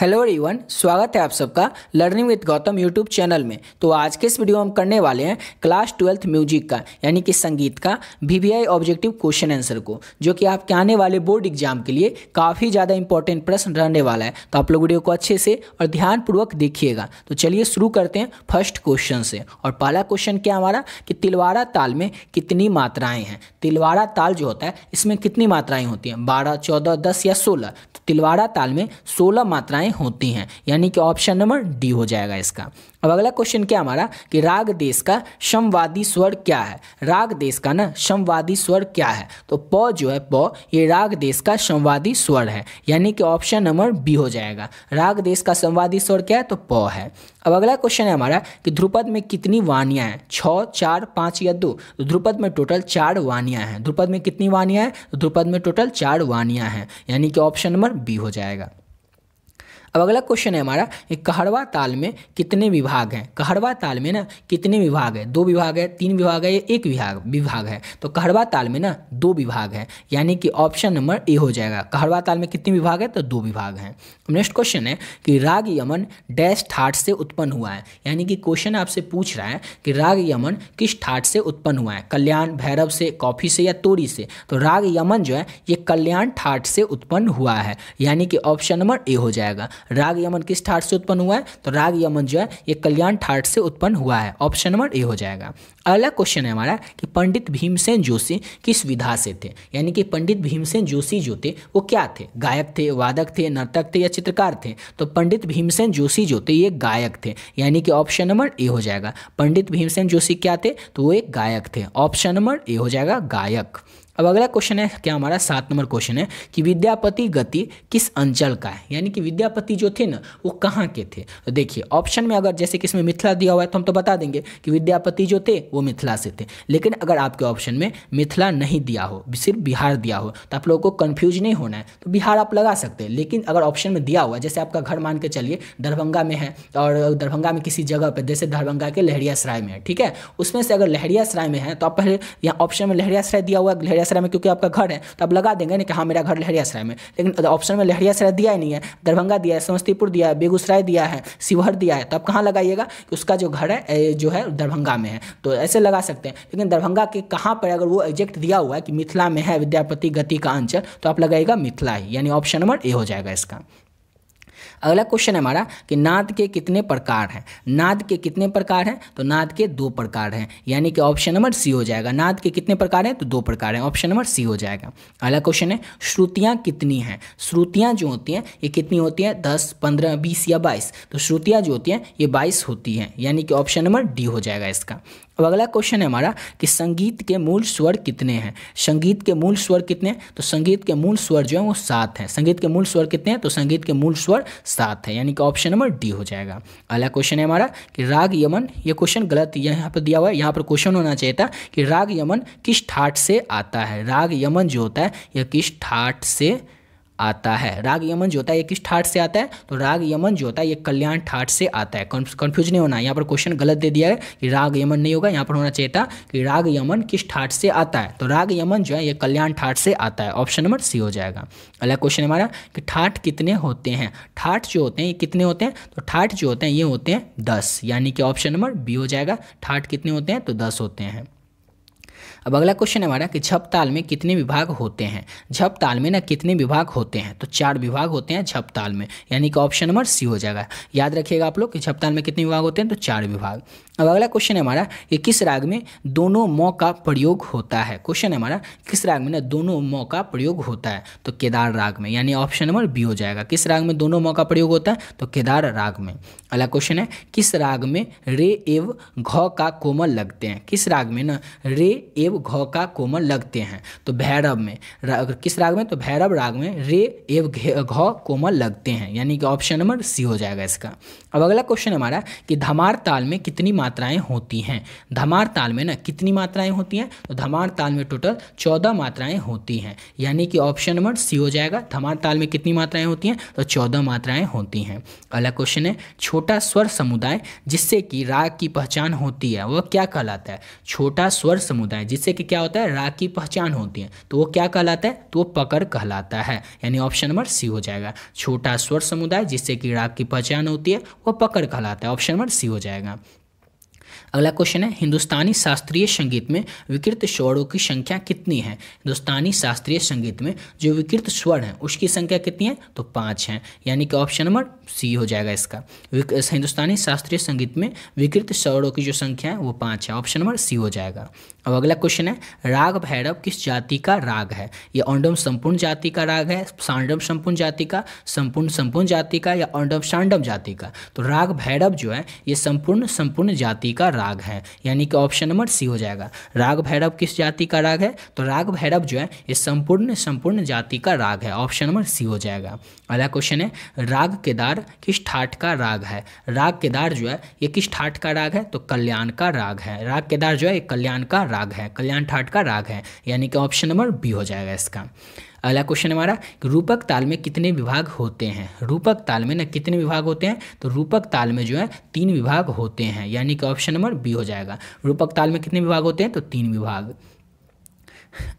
hello everyone स्वागत है आप सबका learning with Gautam YouTube channel में तो आज के इस वीडियो में हम करने वाले हैं क्लास ट्वेल्थ म्यूजिक का यानी कि संगीत का वीवीआई ऑब्जेक्टिव क्वेश्चन आंसर को जो कि आपके आने वाले बोर्ड एग्जाम के लिए काफ़ी ज़्यादा इंपॉर्टेंट प्रश्न रहने वाला है तो आप लोग वीडियो को अच्छे से और ध्यानपूर्वक देखिएगा तो चलिए शुरू करते हैं फर्स्ट क्वेश्चन से और पहला क्वेश्चन क्या हमारा कि तिलवाड़ा ताल में कितनी मात्राएँ हैं तिलवाड़ा ताल जो होता है इसमें कितनी मात्राएँ होती हैं बारह चौदह दस या सोलह तो तिलवाड़ा ताल में सोलह मात्राएँ भाषाएं होती हैं यानी कि ऑप्शन नंबर डी हो जाएगा इसका अब अगला क्वेश्चन क्या हमारा कि राग देश का समवादी स्वर क्या है राग देश का ना समवादी स्वर क्या है तो प जो है प ये राग देश का संवादी स्वर है यानी कि ऑप्शन नंबर बी हो जाएगा राग देश का संवादी स्वर क्या है तो प है अब अगला क्वेश्चन है हमारा कि ध्रुपद में कितनी वानियाँ हैं छः चार पाँच या दो तो ध्रुपद में टोटल चार वानियाँ हैं ध्रुपद में कितनी वानियाँ हैं तो ध्रुपद में टोटल चार वानियाँ हैं यानी कि ऑप्शन नंबर बी हो जाएगा अब अगला क्वेश्चन है हमारा कहरवा ताल में कितने विभाग हैं कहरवा ताल में ना कितने विभाग है दो विभाग है तीन विभाग है या एक विभाग विभाग है तो कहरवा ताल में ना दो विभाग है यानी कि ऑप्शन नंबर ए हो जाएगा कहरवा ताल में कितने विभाग है तो दो विभाग हैं नेक्स्ट क्वेश्चन है कि राग यमन डैश ठाट से उत्पन्न हुआ है यानी कि क्वेश्चन आपसे पूछ रहा है कि राग यमन किस ठाट से उत्पन्न हुआ है कल्याण भैरव से कॉफी से या तोरी से तो राग यमन जो है ये कल्याण ठाट से उत्पन्न हुआ है यानी कि ऑप्शन नंबर ए हो जाएगा राग यमन किस ठाट से उत्पन्न हुआ है तो राग यमन जो है ये कल्याण ठाट से उत्पन्न हुआ है ऑप्शन नंबर ए हो जाएगा अगला क्वेश्चन है हमारा कि पंडित भीमसेन जोशी किस विधा से थे यानी कि पंडित भीमसेन जोशी जो थे वो क्या थे गायक थे वादक थे नर्तक थे या चित्रकार थे तो पंडित भीमसेन जोशी जो थे ये गायक थे यानी कि ऑप्शन नंबर ए हो जाएगा पंडित भीमसेन जोशी क्या थे तो वो एक गायक थे ऑप्शन नंबर ए हो जाएगा गायक अब अगला क्वेश्चन है क्या हमारा सात नंबर क्वेश्चन है कि विद्यापति गति किस अंचल का है यानी कि विद्यापति जो थे ना वो कहाँ के थे तो देखिए ऑप्शन में अगर जैसे कि इसमें मिथिला दिया हुआ है तो हम तो बता देंगे कि विद्यापति जो थे वो मिथिला से थे लेकिन अगर आपके ऑप्शन में मिथिला नहीं दिया हो सिर्फ बिहार दिया हो तो आप लोगों को कन्फ्यूज नहीं होना है तो बिहार आप लगा सकते हैं लेकिन अगर ऑप्शन में दिया हुआ जैसे आपका घर मान के चलिए दरभंगा में है और दरभंगा में किसी जगह पर जैसे दरभंगा के लहरिया सराय में है ठीक है उसमें से अगर लहरिया सराय में है तो आप पहले यहाँ ऑप्शन में लहरिया सराय दिया हुआ है लहरियासराय में क्योंकि आपका घर है तो आप लगा देंगे ना कि हाँ मेरा घर लहरियासराय में लेकिन ऑप्शन में लहरियासराय दिया ही नहीं है दरभंगा दिया है समस्तीपुर दिया है बेगूसराय दिया है शिवहर दिया है तो आप कहाँ लगाइएगा कि उसका जो घर है जो है दरभंगा में है तो ऐसे लगा सकते हैं लेकिन दरभंगा के कहाँ पर अगर वो एग्जेक्ट दिया हुआ है कि मिथिला में है विद्यापति गति का अंचल तो आप लगाइएगा मिथिला ही यानी ऑप्शन नंबर ए हो जाएगा इसका अगला क्वेश्चन है हमारा कि नाद के कितने प्रकार हैं नाद के कितने प्रकार हैं तो नाद के दो प्रकार हैं यानी कि ऑप्शन नंबर सी हो जाएगा नाद के कितने प्रकार हैं तो दो प्रकार हैं ऑप्शन नंबर सी हो जाएगा अगला क्वेश्चन है श्रुतियाँ कितनी हैं श्रुतियाँ जो होती हैं ये कितनी होती हैं दस पंद्रह बीस या बाईस तो श्रुतियाँ जो होती हैं ये बाईस होती हैं यानी कि ऑप्शन नंबर डी हो जाएगा इसका अब अगला क्वेश्चन है हमारा कि संगीत के मूल स्वर कितने हैं संगीत के मूल स्वर कितने हैं तो संगीत के मूल स्वर जो है वो सात हैं संगीत के मूल स्वर कितने हैं तो संगीत के मूल स्वर सात हैं यानी कि ऑप्शन नंबर डी हो जाएगा अगला क्वेश्चन है हमारा कि राग यमन ये क्वेश्चन गलत यहाँ पर दिया हुआ है यहाँ पर क्वेश्चन होना चाहिए था कि राग यमन किस ठाट से आता है राग यमन जो होता है यह किस ठाट से आता है राग यमन जो होता है ये किस ठाट से आता है तो राग यमन जो होता है ये कल्याण ठाट से आता है कन्फ्यूज नहीं होना यहाँ पर क्वेश्चन गलत दे दिया है कि राग यमन नहीं होगा यहाँ पर होना चाहिए था कि राग यमन किस ठाट से आता है तो राग यमन जो है ये कल्याण ठाट से आता है ऑप्शन नंबर सी हो जाएगा अगला क्वेश्चन हमारा कि ठाठ कितने होते हैं ठाट जो होते हैं ये कितने होते हैं तो ठाठ जो होते हैं ये होते हैं दस यानी कि ऑप्शन नंबर बी हो जाएगा ठाठ कितने होते हैं तो दस होते हैं अब अगला क्वेश्चन हमारा कि झप ताल में कितने विभाग होते हैं झप ताल में ना कितने विभाग होते हैं तो चार विभाग होते हैं झप ताल में यानी कि ऑप्शन नंबर सी हो जाएगा याद रखिएगा आप लोग कि झप ताल में कितने विभाग होते हैं तो चार विभाग अब अगला क्वेश्चन है हमारा कि किस राग में दोनों मौ का प्रयोग होता है क्वेश्चन है हमारा किस राग में ना दोनों मौ का प्रयोग होता है तो केदार राग में यानी ऑप्शन नंबर बी हो जाएगा किस राग में दोनों मौ का प्रयोग होता है तो केदार राग में अगला क्वेश्चन है किस राग में रे एव घ का कोमल लगते हैं किस राग में ना रे एव घ का कोमल लगते हैं तो भैरव में किस राग में तो भैरव राग में रे एव घ कोमल लगते हैं यानी कि ऑप्शन नंबर सी हो जाएगा इसका अब अगला क्वेश्चन हमारा कि धमार ताल में कितनी मात्राएं होती हैं धमार ताल में ना कितनी मात्राएं होती हैं तो धमार ताल में टोटल चौदह मात्राएं होती हैं यानी कि ऑप्शन नंबर सी हो जाएगा धमार ताल में कितनी मात्राएं होती हैं तो चौदह मात्राएं होती हैं अगला क्वेश्चन है छोटा स्वर समुदाय जिससे कि राग की पहचान होती है वह क्या कहलाता है छोटा स्वर समुदाय जिससे कि क्या होता है राग की पहचान होती है तो वो क्या कहलाता है तो वो पकड़ कहलाता है यानी ऑप्शन नंबर सी हो जाएगा छोटा स्वर समुदाय जिससे कि राग की पहचान होती है वो पकड़ कहलाता है ऑप्शन नंबर सी हो जाएगा अगला क्वेश्चन है हिंदुस्तानी शास्त्रीय संगीत में विकृत स्वरों की संख्या कितनी है हिंदुस्तानी शास्त्रीय संगीत में जो विकृत स्वर हैं उसकी संख्या कितनी है तो पाँच हैं यानी कि ऑप्शन नंबर सी हो जाएगा इसका हिंदुस्तानी शास्त्रीय संगीत में विकृत स्वरों की जो संख्या है वो पाँच है ऑप्शन नंबर सी हो जाएगा अब अगला क्वेश्चन है राग भैरव किस जाति का राग है यह ऑंडम संपूर्ण जाति का राग है सांडम संपूर्ण जाति का संपूर्ण संपूर्ण जाति का या ऑंडम सांडम जाति का तो राग भैरव जो है ये संपूर्ण संपूर्ण जाति का राग है यानी कि ऑप्शन नंबर सी हो जाएगा राग भैरव किस जाति का राग है तो राग भैरव जो है ये संपूर्ण संपूर्ण जाति का राग है ऑप्शन नंबर सी हो जाएगा अगला क्वेश्चन है राग केदार किस ठाट का राग है राग केदार जो है ये किस ठाट का राग है तो कल्याण का राग है राग केदार जो है कल्याण का राग है कल्याण ठाट का राग है यानी कि ऑप्शन नंबर बी हो जाएगा इसका अगला क्वेश्चन हमारा रूपक ताल में कितने विभाग होते हैं रूपक ताल में ना कितने विभाग होते हैं तो रूपक ताल में जो है तीन विभाग होते हैं यानी कि ऑप्शन नंबर बी हो जाएगा रूपक ताल में कितने विभाग होते हैं तो तीन विभाग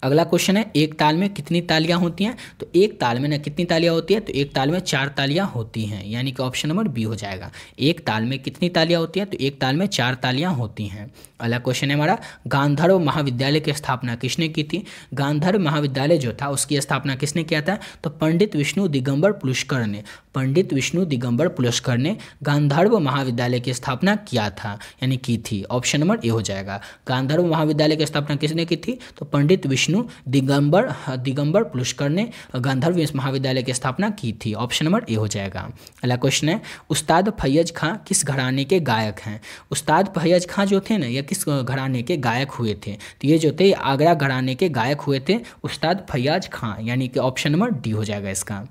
अगला क्वेश्चन है एक ताल में कितनी तालियां होती हैं तो एक ताल में ना कितनी तालियां होती है तो एक ताल में चार तालियां होती हैं यानी कि ऑप्शन नंबर बी हो जाएगा एक ताल में कितनी तालियां होती हैं तो एक ताल में चार तालियां होती हैं अगला क्वेश्चन है हमारा गांधर्व महाविद्यालय की स्थापना किसने की थी गांधर्व महाविद्यालय जो था उसकी स्थापना किसने किया था तो पंडित विष्णु दिगंबर पुलुष्कर ने पंडित विष्णु दिगंबर पुलुष्कर ने गांधर्व महाविद्यालय की स्थापना किया था यानी की थी ऑप्शन नंबर ए हो जाएगा गांधर्व महाविद्यालय की स्थापना किसने की थी तो पंडित पंडित विष्णु दिगंबर दिगंबर पुलुष्कर ने गांधर्व महाविद्यालय की स्थापना की थी ऑप्शन नंबर ए हो जाएगा अगला क्वेश्चन है उस्ताद फैयज खां किस घराने के गायक हैं उस्ताद फैयज खां जो थे ना ये किस घराने के गायक हुए थे तो ये जो थे आगरा घराने के गायक हुए थे उस्ताद फैयाज खां यानी कि ऑप्शन नंबर डी हो जाएगा इसका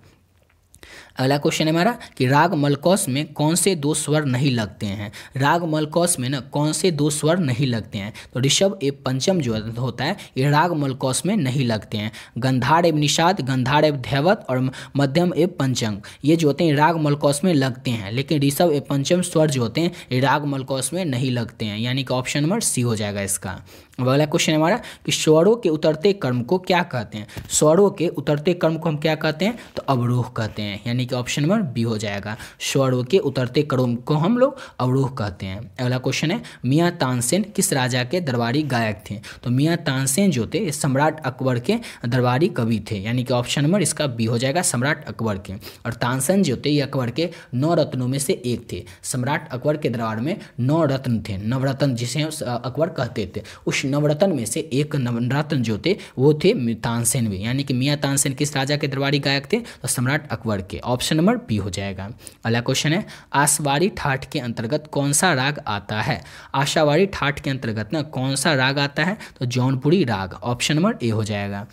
अगला क्वेश्चन है हमारा कि राग मलकौस में कौन से दो स्वर नहीं लगते हैं राग मलकौस में ना कौन से दो स्वर नहीं लगते हैं तो ऋषभ ए पंचम जो होता है ये राग मलकौस में नहीं लगते हैं गंधार एव निषाद गंधार एव धैवत और मध्यम एव पंचंग ये जो होते हैं राग मलकौस में लगते हैं लेकिन ऋषभ ए पंचम स्वर जो होते हैं ये राग मलकौस में नहीं लगते हैं यानी कि ऑप्शन नंबर सी हो जाएगा इसका अब अगला क्वेश्चन हमारा कि स्वरों के उतरते कर्म को क्या कहते हैं स्वरों के उतरते कर्म को हम क्या कहते हैं तो अवरोह कहते हैं यानी कि ऑप्शन नंबर बी हो जाएगा स्वर्व के उतरते क्रम को हम लोग अवरोह कहते हैं अगला क्वेश्चन है मियाँ तानसेन किस राजा के दरबारी गायक थे तो मियाँ तानसेन जो थे सम्राट अकबर के दरबारी कवि थे यानी कि ऑप्शन नंबर इसका बी हो जाएगा सम्राट अकबर के और तानसेन जो थे ये अकबर के नौ रत्नों में से एक थे सम्राट अकबर के दरबार में नौ रत्न थे नवरत्न जिसे अकबर कहते थे उस नवरत्न में से एक नवरत्न जो थे वो थे तानसेन भी यानी कि मियाँ तानसेन किस राजा के दरबारी गायक थे तो सम्राट अकबर के ऑप्शन नंबर बी हो जाएगा अगला क्वेश्चन है आसवारी ठाठ के अंतर्गत कौन सा राग आता है आशावारी ठाठ के अंतर्गत ना कौन सा राग आता है तो जौनपुरी राग ऑप्शन नंबर ए हो जाएगा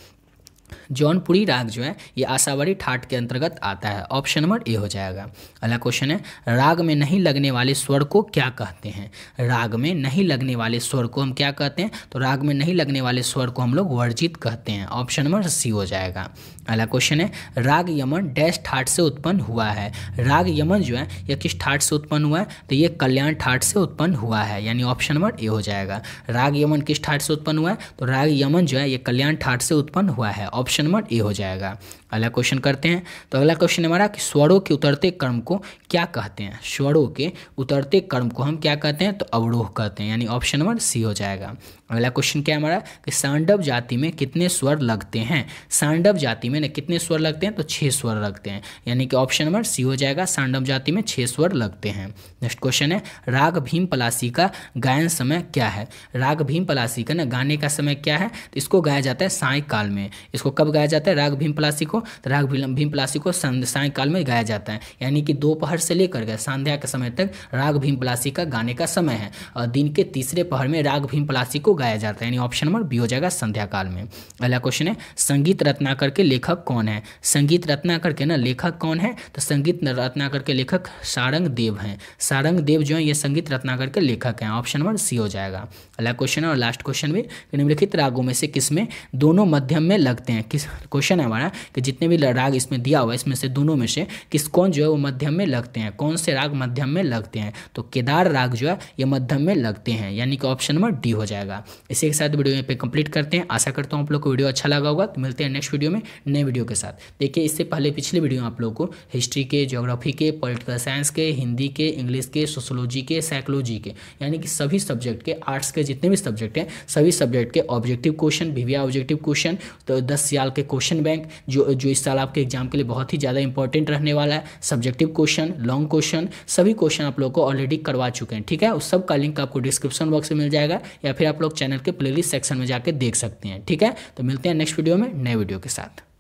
जौनपुरी राग जो है ये आशावाड़ी ठाट के अंतर्गत आता है ऑप्शन नंबर ए हो जाएगा अगला क्वेश्चन है राग में नहीं लगने वाले स्वर को क्या कहते हैं राग में नहीं लगने वाले स्वर को हम क्या कहते हैं तो राग में नहीं लगने वाले स्वर को हम लोग वर्जित कहते हैं ऑप्शन नंबर सी हो जाएगा अगला क्वेश्चन है राग यमन डैश ठाट से उत्पन्न हुआ है राग यमन जो है यह किस ठाट से उत्पन्न हुआ है तो ये कल्याण ठाट से उत्पन्न हुआ है यानी ऑप्शन नंबर ए हो जाएगा राग यमन किस ठाट से उत्पन्न हुआ है तो राग यमन जो है ये कल्याण ठाट से उत्पन्न हुआ है ऑप्शन नंबर ए हो जाएगा अगला क्वेश्चन करते हैं तो अगला क्वेश्चन हमारा कि स्वरों के उतरते कर्म को क्या कहते हैं स्वरों के उतरते कर्म को हम क्या कहते हैं तो अवरोह कहते हैं यानी ऑप्शन नंबर सी हो जाएगा अगला क्वेश्चन क्या हमारा कि सांडव जाति में कितने स्वर लगते हैं सांडव जाति में कितने स्वर लगते हैं तो छः स्वर लगते हैं यानी कि ऑप्शन नंबर सी हो जाएगा सांडव जाति में छः स्वर लगते हैं नेक्स्ट क्वेश्चन है राग भीम पलासी का गायन समय क्या है राग भीम पलासी का ना गाने का समय क्या है तो इसको गाया जाता है साय काल में इसको कब गाया जाता है राग भीम पलासी को को राग भीम प्लासी को सायकाल में गाया जाता है यानी कि दोपहर से लेकर गए संध्या के समय तक राग भीम प्लासी का गाने का समय है और दिन के तीसरे पहर में राग भीम प्लासी को गाया जाता है यानी ऑप्शन नंबर बी हो जाएगा संध्या काल में अगला क्वेश्चन है संगीत रत्नाकर के लेखक कौन है संगीत रत्नाकर के ना लेखक कौन है तो संगीत रत्नाकर के लेखक सारंग देव हैं सारंग देव जो है ये संगीत रत्नाकर के लेखक हैं ऑप्शन नंबर सी हो जाएगा अगला क्वेश्चन है और लास्ट क्वेश्चन भी निम्नलिखित रागों में से किसमें दोनों मध्यम में लगते हैं किस क्वेश्चन है हमारा कि जितने भी राग इसमें दिया हुआ है इसमें से दोनों में से किस कौन जो है वो मध्यम में लगते हैं कौन से राग मध्यम में लगते हैं तो केदार राग जो है ये मध्यम में लगते हैं यानी कि ऑप्शन नंबर डी हो जाएगा इसी के साथ वीडियो यहाँ पे कंप्लीट करते हैं आशा करता हूँ आप लोग को वीडियो अच्छा लगा होगा तो मिलते हैं नेक्स्ट वीडियो में नए वीडियो के साथ देखिए इससे पहले पिछले वीडियो आप लोग को हिस्ट्री के जोग्राफी के पॉलिटिकल साइंस के हिंदी के इंग्लिश के सोशोलॉजी के साइकोलॉजी के यानी कि सभी सब्जेक्ट के आर्ट्स के जितने भी सब्जेक्ट हैं सभी सब्जेक्ट के objective question VVI objective question तो दस साल के क्वेश्चन बैंक जो जो इस साल आपके एग्जाम के लिए बहुत ही ज़्यादा इंपॉर्टेंट रहने वाला है सब्जेक्टिव क्वेश्चन लॉन्ग क्वेश्चन सभी क्वेश्चन आप लोग को ऑलरेडी करवा चुके हैं ठीक है उस सब का लिंक आपको डिस्क्रिप्शन बॉक्स में मिल जाएगा या फिर आप लोग चैनल के प्लेलिस्ट सेक्शन में जाकर देख सकते हैं ठीक है तो मिलते हैं नेक्स्ट वीडियो में नए वीडियो के साथ